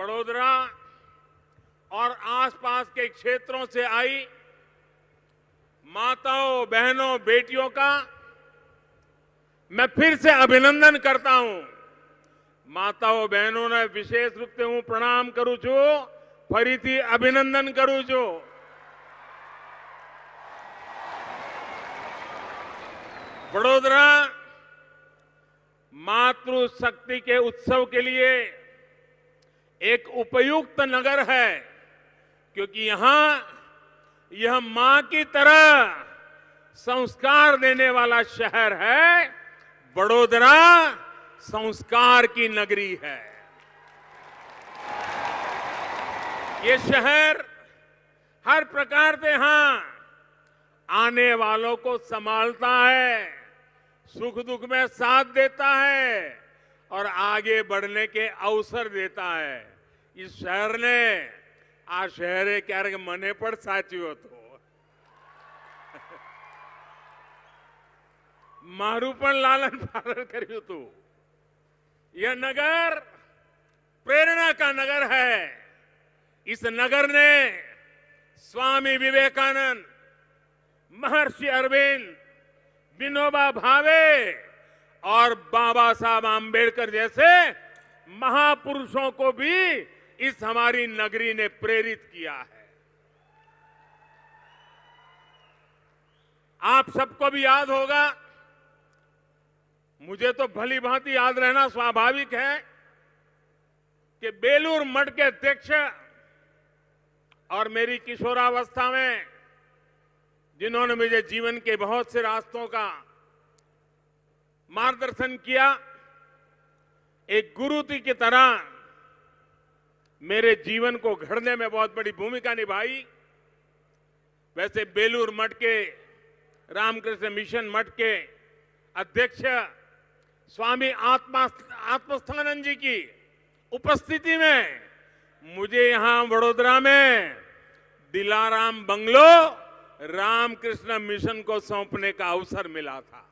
बड़ोदरा और आसपास के क्षेत्रों से आई माताओं बहनों बेटियों का मैं फिर से अभिनंदन करता हूं माताओं बहनों ने विशेष रूप से हूं प्रणाम करू छू फरी अभिनंदन करू छू वडोदरा मातृशक्ति के उत्सव के लिए एक उपयुक्त नगर है क्योंकि यहां यह मां की तरह संस्कार देने वाला शहर है बड़ोदरा संस्कार की नगरी है ये शहर हर प्रकार से यहां आने वालों को संभालता है सुख दुख में साथ देता है और आगे बढ़ने के अवसर देता है इस शहर ने आ शहरे क्या मने पर સાચી तो मारू पर लालन पालन કર્યું तो। यह नगर प्रेरणा का नगर है इस नगर ने स्वामी विवेकानंद महर्षि अरविंद विनोबा भावे और बाबा साहब आम्बेडकर जैसे महापुरुषों को भी इस हमारी नगरी ने प्रेरित किया है आप सबको भी याद होगा मुझे तो भली भांति याद रहना स्वाभाविक है कि बेलूर मठ के अध्यक्ष और मेरी किशोरावस्था में जिन्होंने मुझे जीवन के बहुत से रास्तों का मार्गदर्शन किया एक गुरु जी की तरह मेरे जीवन को घड़ने में बहुत बड़ी भूमिका निभाई वैसे बेलूर मठ के रामकृष्ण मिशन मठ के अध्यक्ष स्वामी आत्मा आत्मस्थानंद जी की उपस्थिति में मुझे यहां वडोदरा में दिलाराम बंगलो रामकृष्ण मिशन को सौंपने का अवसर मिला था